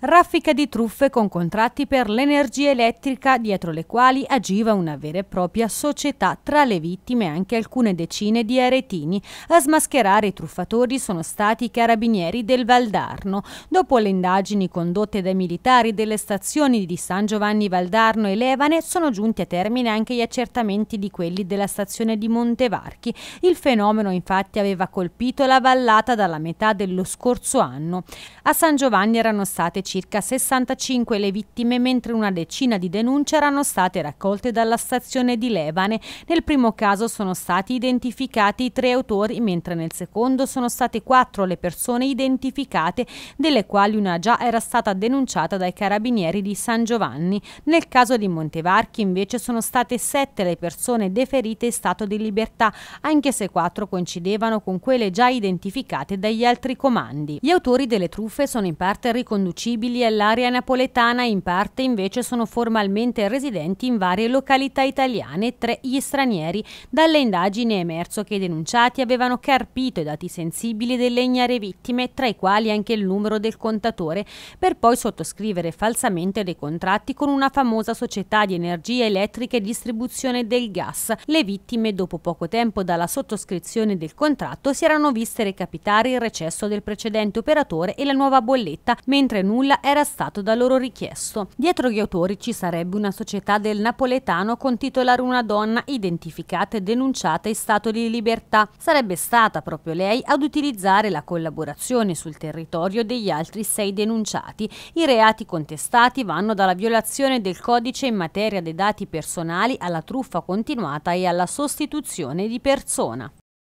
raffica di truffe con contratti per l'energia elettrica dietro le quali agiva una vera e propria società, tra le vittime anche alcune decine di aretini. A smascherare i truffatori sono stati i carabinieri del Valdarno. Dopo le indagini condotte dai militari delle stazioni di San Giovanni Valdarno e Levane sono giunti a termine anche gli accertamenti di quelli della stazione di Montevarchi. Il fenomeno infatti aveva colpito la vallata dalla metà dello scorso anno. A San Giovanni erano state circa 65 le vittime, mentre una decina di denunce erano state raccolte dalla stazione di Levane. Nel primo caso sono stati identificati tre autori, mentre nel secondo sono state quattro le persone identificate, delle quali una già era stata denunciata dai carabinieri di San Giovanni. Nel caso di Montevarchi invece sono state sette le persone deferite in stato di libertà, anche se quattro coincidevano con quelle già identificate dagli altri comandi. Gli autori delle truffe sono in parte riconducibili ascrivibili all'area napoletana, in parte invece sono formalmente residenti in varie località italiane, tre gli stranieri. Dalle indagini è emerso che i denunciati avevano carpito i dati sensibili delle ignare vittime, tra i quali anche il numero del contatore, per poi sottoscrivere falsamente dei contratti con una famosa società di energia elettrica e distribuzione del gas. Le vittime, dopo poco tempo dalla sottoscrizione del contratto, si erano viste recapitare il recesso del precedente operatore e la nuova bolletta, mentre nulla nulla era stato da loro richiesto. Dietro gli autori ci sarebbe una società del napoletano con titolare una donna identificata e denunciata in stato di libertà. Sarebbe stata proprio lei ad utilizzare la collaborazione sul territorio degli altri sei denunciati. I reati contestati vanno dalla violazione del codice in materia dei dati personali alla truffa continuata e alla sostituzione di persona.